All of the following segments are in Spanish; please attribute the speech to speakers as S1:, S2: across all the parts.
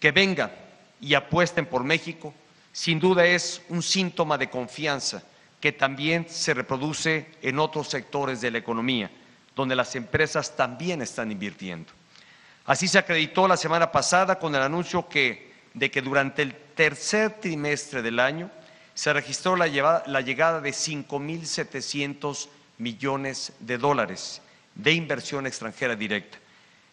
S1: que vengan y apuesten por México, sin duda es un síntoma de confianza que también se reproduce en otros sectores de la economía, donde las empresas también están invirtiendo. Así se acreditó la semana pasada con el anuncio de que durante el tercer trimestre del año se registró la, la llegada de 5.700 millones de dólares de inversión extranjera directa.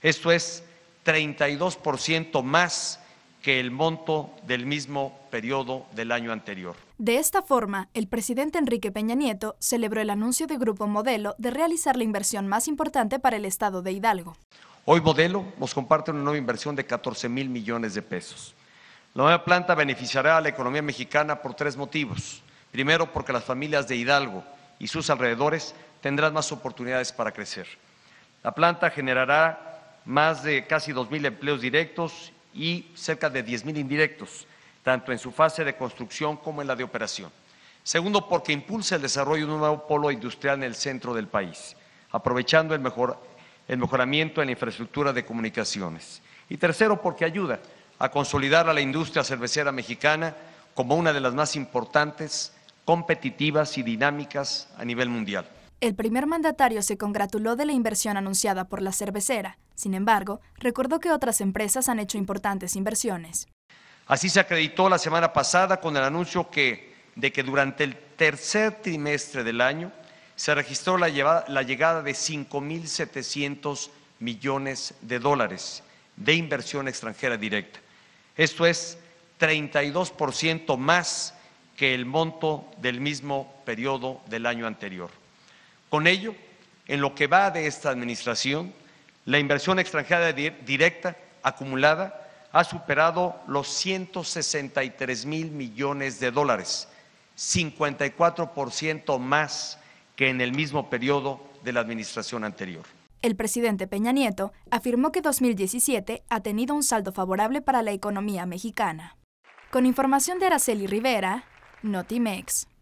S1: Esto es 32% más que el monto del mismo periodo del año anterior.
S2: De esta forma, el presidente Enrique Peña Nieto celebró el anuncio de Grupo Modelo de realizar la inversión más importante para el estado de Hidalgo.
S1: Hoy Modelo nos comparte una nueva inversión de 14 mil millones de pesos. La nueva planta beneficiará a la economía mexicana por tres motivos. Primero, porque las familias de Hidalgo y sus alrededores tendrán más oportunidades para crecer. La planta generará más de casi 2.000 empleos directos y cerca de mil indirectos, tanto en su fase de construcción como en la de operación. Segundo, porque impulsa el desarrollo de un nuevo polo industrial en el centro del país, aprovechando el, el mejoramiento en la infraestructura de comunicaciones. Y tercero, porque ayuda a consolidar a la industria cervecera mexicana como una de las más importantes, competitivas y dinámicas a nivel mundial.
S2: El primer mandatario se congratuló de la inversión anunciada por la cervecera sin embargo, recordó que otras empresas han hecho importantes inversiones.
S1: Así se acreditó la semana pasada con el anuncio que, de que durante el tercer trimestre del año se registró la, la llegada de 5.700 millones de dólares de inversión extranjera directa. Esto es 32% más que el monto del mismo periodo del año anterior. Con ello, en lo que va de esta administración, la inversión extranjera directa acumulada ha superado los 163 mil millones de dólares, 54% más que en el mismo periodo de la administración anterior.
S2: El presidente Peña Nieto afirmó que 2017 ha tenido un saldo favorable para la economía mexicana. Con información de Araceli Rivera, Notimex.